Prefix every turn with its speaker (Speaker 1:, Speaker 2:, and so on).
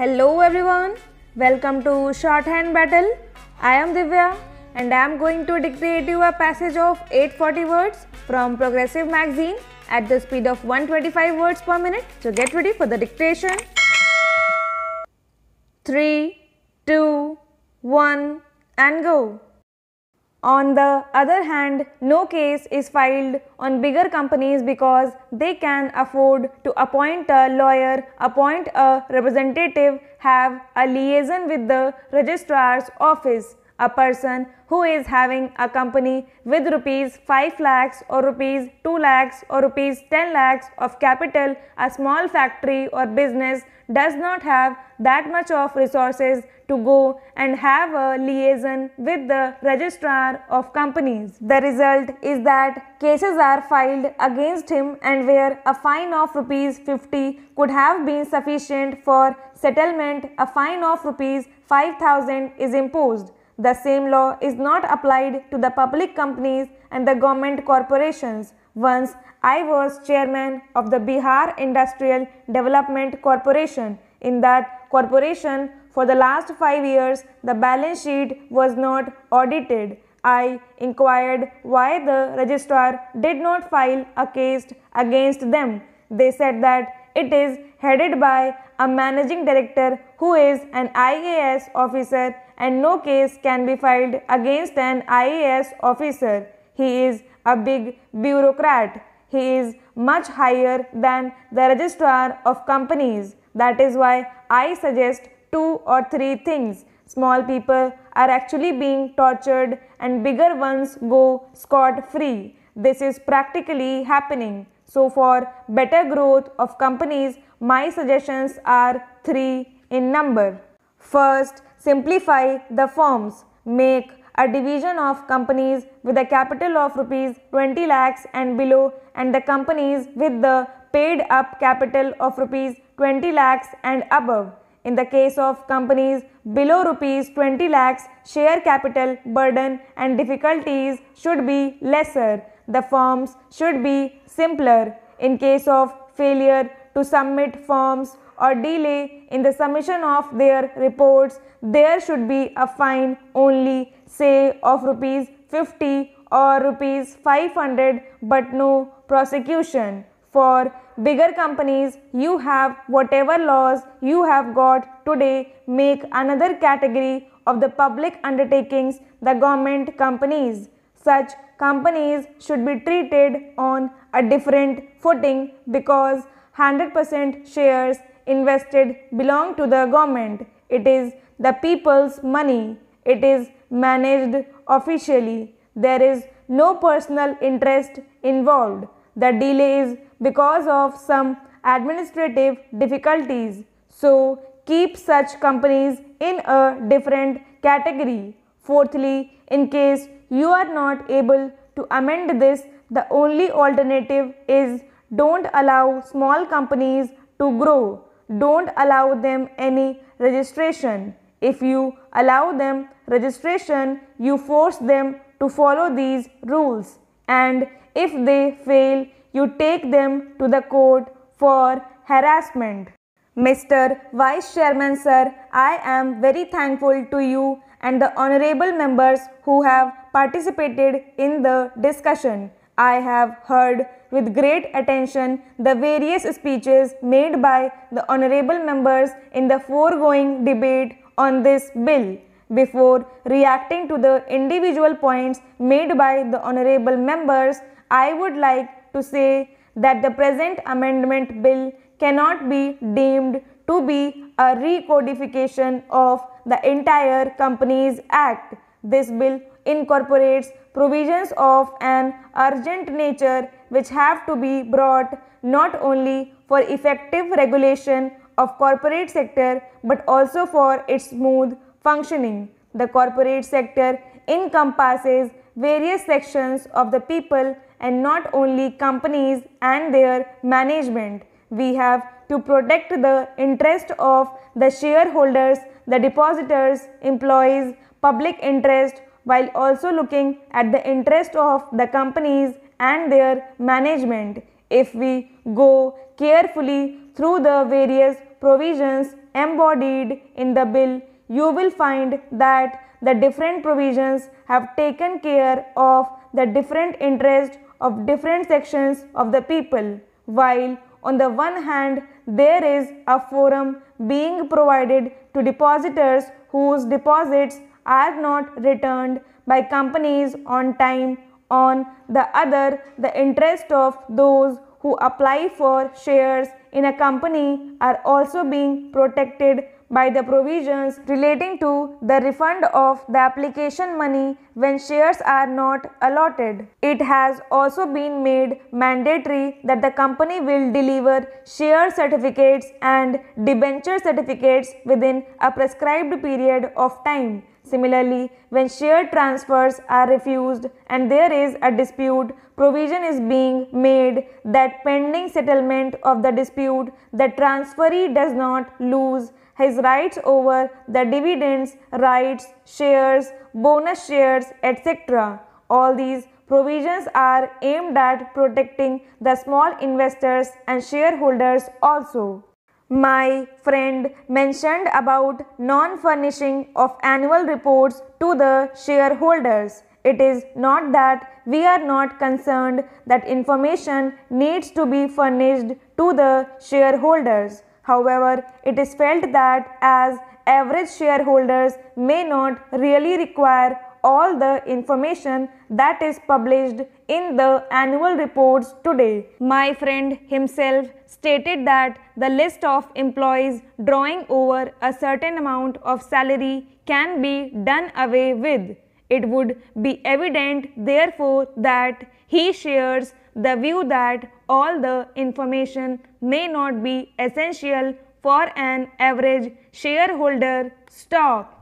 Speaker 1: Hello everyone, welcome to Shorthand Battle. I am Divya and I am going to dictate you a passage of 840 words from Progressive Magazine at the speed of 125 words per minute. So get ready for the dictation. 3, 2, 1 and go. On the other hand, no case is filed on bigger companies because they can afford to appoint a lawyer, appoint a representative, have a liaison with the registrar's office a person who is having a company with rupees 5 lakhs or rupees 2 lakhs or rupees 10 lakhs of capital, a small factory or business does not have that much of resources to go and have a liaison with the registrar of companies. The result is that cases are filed against him and where a fine of rupees 50 could have been sufficient for settlement, a fine of rupees 5000 is imposed. The same law is not applied to the public companies and the government corporations. Once I was chairman of the Bihar Industrial Development Corporation. In that corporation, for the last five years, the balance sheet was not audited. I inquired why the registrar did not file a case against them. They said that it is headed by a managing director who is an IAS officer and no case can be filed against an IAS officer. He is a big bureaucrat. He is much higher than the registrar of companies. That is why I suggest two or three things. Small people are actually being tortured and bigger ones go scot-free. This is practically happening. So for better growth of companies, my suggestions are three in number. First, simplify the firms. Make a division of companies with a capital of rupees 20 lakhs and below and the companies with the paid up capital of rupees 20 lakhs and above. In the case of companies below rupees 20 lakhs, share capital burden and difficulties should be lesser the forms should be simpler. In case of failure to submit forms or delay in the submission of their reports, there should be a fine only say of rupees 50 or rupees 500 but no prosecution. For bigger companies, you have whatever laws you have got today make another category of the public undertakings the government companies such companies should be treated on a different footing because 100% shares invested belong to the government. It is the people's money. It is managed officially. There is no personal interest involved. The delay is because of some administrative difficulties. So, keep such companies in a different category. Fourthly, in case you are not able to amend this, the only alternative is don't allow small companies to grow. Don't allow them any registration. If you allow them registration, you force them to follow these rules. And if they fail, you take them to the court for harassment. Mr. Vice Chairman, sir, I am very thankful to you and the honorable members who have participated in the discussion. I have heard with great attention the various speeches made by the honorable members in the foregoing debate on this bill. Before reacting to the individual points made by the honorable members, I would like to say that the present amendment bill cannot be deemed to be a recodification of the entire Companies Act. This bill incorporates provisions of an urgent nature which have to be brought not only for effective regulation of corporate sector but also for its smooth functioning. The corporate sector encompasses various sections of the people and not only companies and their management. We have to protect the interest of the shareholders, the depositors, employees, public interest while also looking at the interest of the companies and their management. If we go carefully through the various provisions embodied in the bill, you will find that the different provisions have taken care of the different interests of different sections of the people. While on the one hand, there is a forum being provided to depositors whose deposits are not returned by companies on time. On the other, the interest of those who apply for shares in a company are also being protected by the provisions relating to the refund of the application money when shares are not allotted. It has also been made mandatory that the company will deliver share certificates and debenture certificates within a prescribed period of time. Similarly, when share transfers are refused and there is a dispute, provision is being made that pending settlement of the dispute, the transferee does not lose his rights over the dividends, rights, shares, bonus shares, etc. All these provisions are aimed at protecting the small investors and shareholders also. My friend mentioned about non-furnishing of annual reports to the shareholders. It is not that we are not concerned that information needs to be furnished to the shareholders. However, it is felt that as average shareholders may not really require all the information that is published in the annual reports today. My friend himself stated that the list of employees drawing over a certain amount of salary can be done away with. It would be evident therefore that he shares the view that all the information may not be essential for an average shareholder stock.